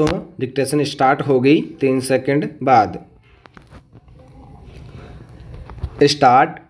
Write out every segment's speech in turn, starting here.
दोस्तों dictation start हो गई तीन सेकंड बाद स्टार्ट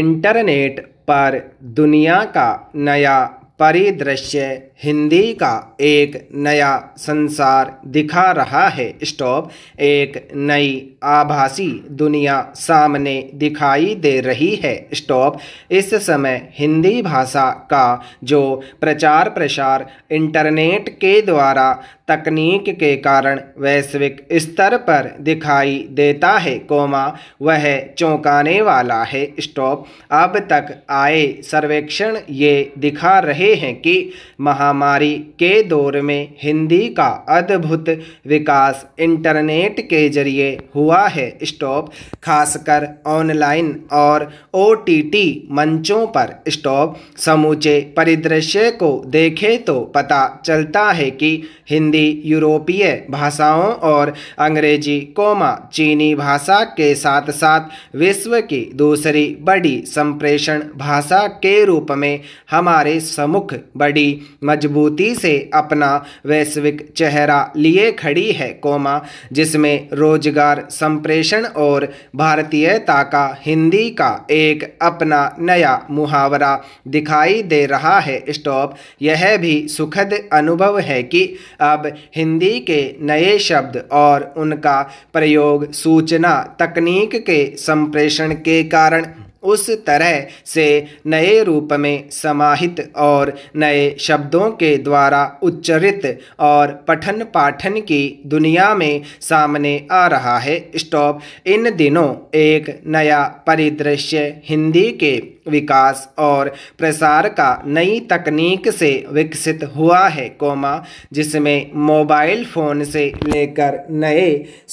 इंटरनेट पर दुनिया का नया परिदृश्य हिंदी का एक नया संसार दिखा रहा है स्टॉप एक नई आभासी दुनिया सामने दिखाई दे रही है स्टॉप इस समय हिंदी भाषा का जो प्रचार प्रसार इंटरनेट के द्वारा तकनीक के कारण वैश्विक स्तर पर दिखाई देता है कोमा वह चौंकाने वाला है स्टॉप अब तक आए सर्वेक्षण ये दिखा रहे हैं कि महामारी के दौर में हिंदी का अद्भुत विकास इंटरनेट के जरिए हुआ है स्टॉप खासकर ऑनलाइन और ओटीटी मंचों पर स्टॉप समूचे परिदृश्य को देखें तो पता चलता है कि हिंदी यूरोपीय भाषाओं और अंग्रेजी कोमा चीनी भाषा के साथ साथ विश्व की दूसरी बड़ी संप्रेषण भाषा के रूप में हमारे समूह प्रमुख बड़ी मजबूती से अपना वैश्विक चेहरा लिए खड़ी है कोमा जिसमें रोजगार संप्रेषण और भारतीयता का हिंदी का एक अपना नया मुहावरा दिखाई दे रहा है स्टॉप यह भी सुखद अनुभव है कि अब हिंदी के नए शब्द और उनका प्रयोग सूचना तकनीक के संप्रेषण के कारण उस तरह से नए रूप में समाहित और नए शब्दों के द्वारा उच्चरित और पठन पाठन की दुनिया में सामने आ रहा है स्टॉप इन दिनों एक नया परिदृश्य हिंदी के विकास और प्रसार का नई तकनीक से विकसित हुआ है कोमा जिसमें मोबाइल फ़ोन से लेकर नए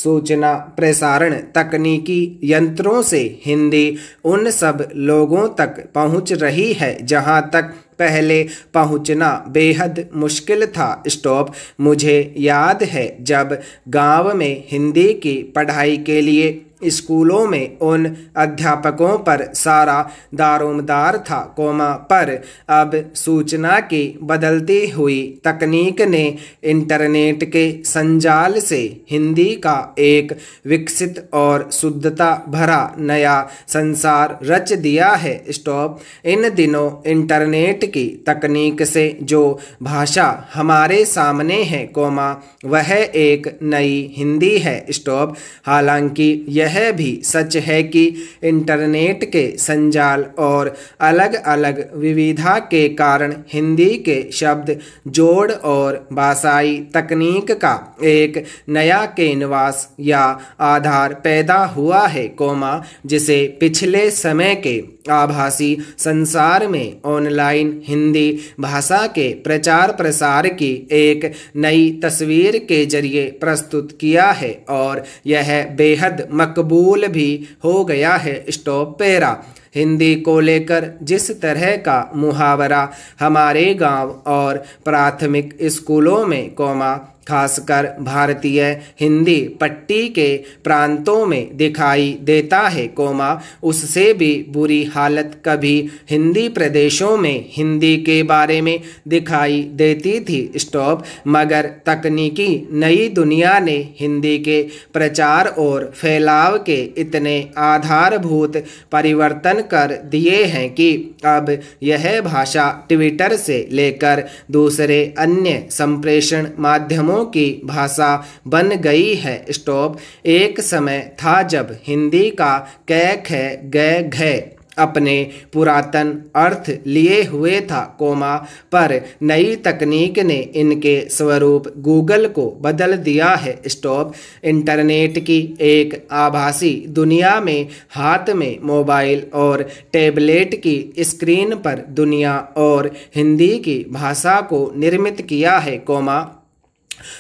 सूचना प्रसारण तकनीकी यंत्रों से हिंदी उन सब लोगों तक पहुंच रही है जहां तक पहले पहुंचना बेहद मुश्किल था स्टॉप मुझे याद है जब गांव में हिंदी की पढ़ाई के लिए स्कूलों में उन अध्यापकों पर सारा दारोमदार था कोमा पर अब सूचना की बदलती हुई तकनीक ने इंटरनेट के संजाल से हिंदी का एक विकसित और शुद्धता भरा नया संसार रच दिया है स्टॉप इन दिनों इंटरनेट की तकनीक से जो भाषा हमारे सामने है कोमा वह एक नई हिंदी है स्टॉप हालांकि यह यह भी सच है कि इंटरनेट के संजाल और अलग अलग विविधा के कारण हिंदी के शब्द जोड़ और भाषाई तकनीक का एक नया निवास या आधार पैदा हुआ है कोमा जिसे पिछले समय के आभासी संसार में ऑनलाइन हिंदी भाषा के प्रचार प्रसार की एक नई तस्वीर के जरिए प्रस्तुत किया है और यह बेहद मक मकबूल भी हो गया है स्टॉप पेरा हिंदी को लेकर जिस तरह का मुहावरा हमारे गांव और प्राथमिक स्कूलों में कौमा खासकर भारतीय हिंदी पट्टी के प्रांतों में दिखाई देता है कोमा उससे भी बुरी हालत कभी हिंदी प्रदेशों में हिंदी के बारे में दिखाई देती थी स्टॉप मगर तकनीकी नई दुनिया ने हिंदी के प्रचार और फैलाव के इतने आधारभूत परिवर्तन कर दिए हैं कि अब यह भाषा ट्विटर से लेकर दूसरे अन्य संप्रेषण माध्यमों लोगों की भाषा बन गई है स्टॉप एक समय था जब हिंदी का कै ख ग अपने पुरातन अर्थ लिए हुए था कोमा पर नई तकनीक ने इनके स्वरूप गूगल को बदल दिया है स्टॉप इंटरनेट की एक आभासी दुनिया में हाथ में मोबाइल और टैबलेट की स्क्रीन पर दुनिया और हिंदी की भाषा को निर्मित किया है कोमा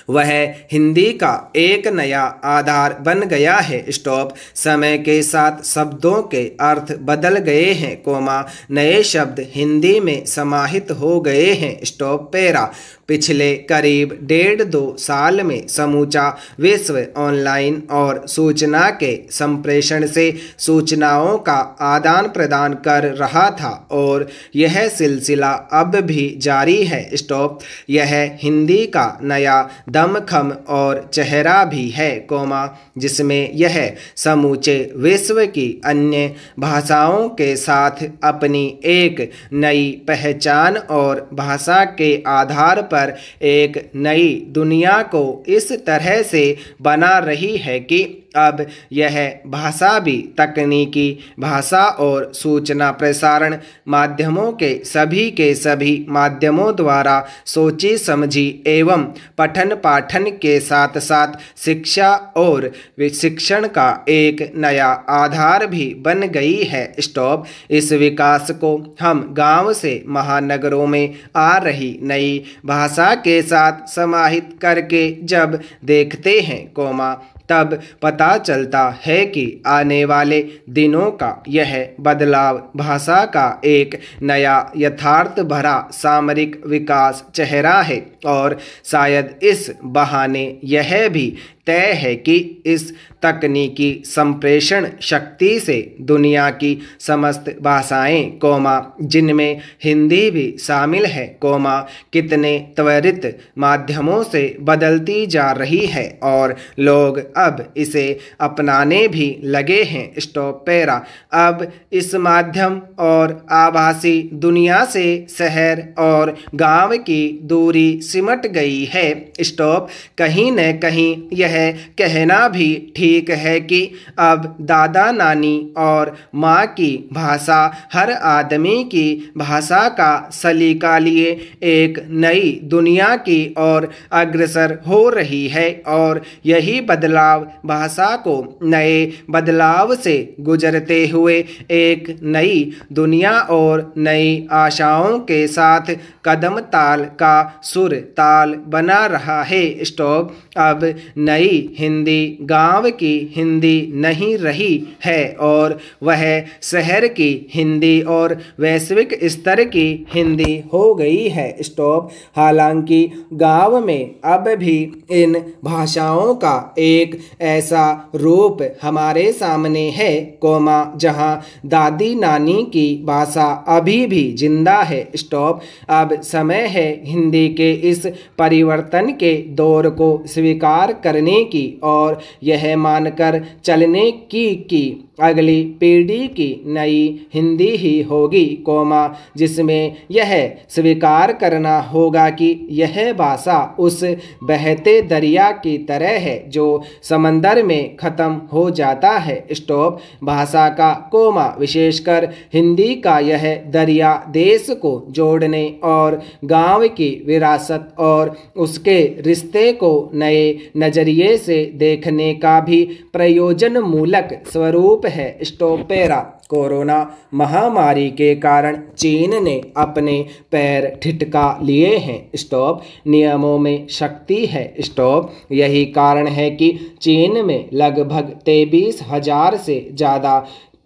वह हिंदी का एक नया आधार बन गया है स्टॉप समय के साथ शब्दों के अर्थ बदल गए हैं कोमा नए शब्द हिंदी में समाहित हो गए हैं स्टॉप पेरा पिछले करीब डेढ़ दो साल में समूचा विश्व ऑनलाइन और सूचना के संप्रेषण से सूचनाओं का आदान प्रदान कर रहा था और यह सिलसिला अब भी जारी है स्टॉप यह हिंदी का नया दम खम और चेहरा भी है कोमा जिसमें यह समूचे विश्व की अन्य भाषाओं के साथ अपनी एक नई पहचान और भाषा के आधार पर एक नई दुनिया को इस तरह से बना रही है कि अब यह भाषा भी तकनीकी भाषा और सूचना प्रसारण माध्यमों के सभी के सभी माध्यमों द्वारा सोची समझी एवं पठन पाठन के साथ साथ शिक्षा और शिक्षण का एक नया आधार भी बन गई है स्टॉप इस विकास को हम गांव से महानगरों में आ रही नई भाषा के साथ समाहित करके जब देखते हैं कोमा तब पता चलता है कि आने वाले दिनों का यह बदलाव भाषा का एक नया यथार्थ भरा सामरिक विकास चेहरा है और शायद इस बहाने यह भी तय है कि इस तकनीकी संप्रेषण शक्ति से दुनिया की समस्त भाषाएं कोमा जिनमें हिंदी भी शामिल है कोमा कितने त्वरित माध्यमों से बदलती जा रही है और लोग अब इसे अपनाने भी लगे हैं स्टोपेरा अब इस माध्यम और आभासी दुनिया से शहर और गांव की दूरी सिमट गई है स्टॉप कहीं न कहीं यह है कहना भी ठीक है कि अब दादा नानी और माँ की भाषा हर आदमी की भाषा का सलीका लिए एक नई दुनिया की ओर अग्रसर हो रही है और यही बदलाव भाषा को नए बदलाव से गुजरते हुए एक नई दुनिया और नई आशाओं के साथ कदम ताल का सुर ताल बना रहा है स्टॉप अब नई गई हिंदी गांव की हिंदी नहीं रही है और वह शहर की हिंदी और वैश्विक स्तर की हिंदी हो गई है स्टॉप हालांकि गांव में अब भी इन भाषाओं का एक ऐसा रूप हमारे सामने है कोमा जहां दादी नानी की भाषा अभी भी जिंदा है स्टॉप अब समय है हिंदी के इस परिवर्तन के दौर को स्वीकार करने करने की और यह मानकर चलने की कि अगली पीढ़ी की नई हिंदी ही होगी कोमा जिसमें यह स्वीकार करना होगा कि यह भाषा उस बहते दरिया की तरह है जो समंदर में ख़त्म हो जाता है स्टॉप भाषा का कोमा विशेषकर हिंदी का यह दरिया देश को जोड़ने और गांव की विरासत और उसके रिश्ते को नए नज़रिए नजरिए से देखने का भी प्रयोजन मूलक स्वरूप है स्टोपेरा कोरोना महामारी के कारण चीन ने अपने पैर ठिटका लिए हैं स्टॉप नियमों में शक्ति है स्टॉप यही कारण है कि चीन में लगभग तेबीस हजार से ज़्यादा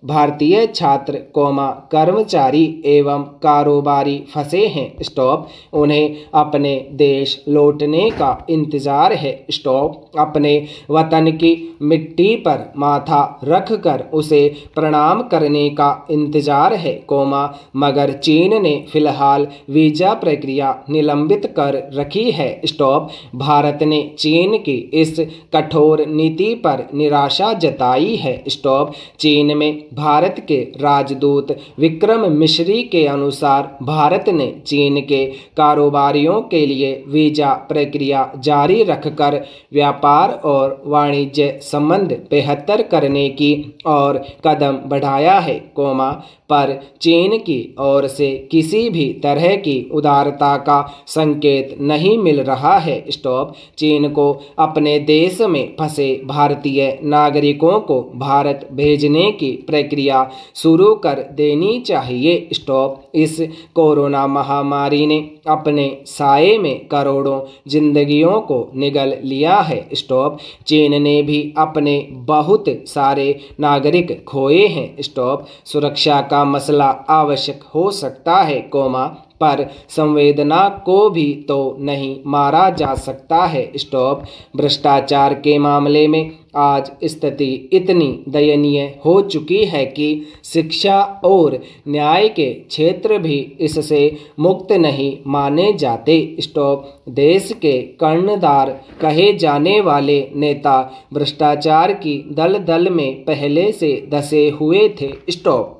भारतीय छात्र कोमा कर्मचारी एवं कारोबारी फंसे हैं स्टॉप उन्हें अपने देश लौटने का इंतज़ार है स्टॉप अपने वतन की मिट्टी पर माथा रख कर उसे प्रणाम करने का इंतज़ार है कोमा मगर चीन ने फिलहाल वीज़ा प्रक्रिया निलंबित कर रखी है स्टॉप भारत ने चीन की इस कठोर नीति पर निराशा जताई है स्टॉप चीन में भारत के राजदूत विक्रम मिश्री के अनुसार भारत ने चीन के कारोबारियों के लिए वीजा प्रक्रिया जारी रखकर व्यापार और वाणिज्य संबंध बेहतर करने की और कदम बढ़ाया है कोमा पर चीन की ओर से किसी भी तरह की उदारता का संकेत नहीं मिल रहा है स्टॉप चीन को अपने देश में फंसे भारतीय नागरिकों को भारत भेजने की प्र प्रक्रिया शुरू कर देनी चाहिए स्टॉप इस कोरोना महामारी ने अपने साय में करोड़ों जिंदगियों को निगल लिया है स्टॉप चीन ने भी अपने बहुत सारे नागरिक खोए हैं स्टॉप सुरक्षा का मसला आवश्यक हो सकता है कोमा पर संवेदना को भी तो नहीं मारा जा सकता है स्टॉप भ्रष्टाचार के मामले में आज स्थिति इतनी दयनीय हो चुकी है कि शिक्षा और न्याय के क्षेत्र भी इससे मुक्त नहीं माने जाते स्टॉप देश के कर्णधार कहे जाने वाले नेता भ्रष्टाचार की दल दल में पहले से धसे हुए थे स्टॉप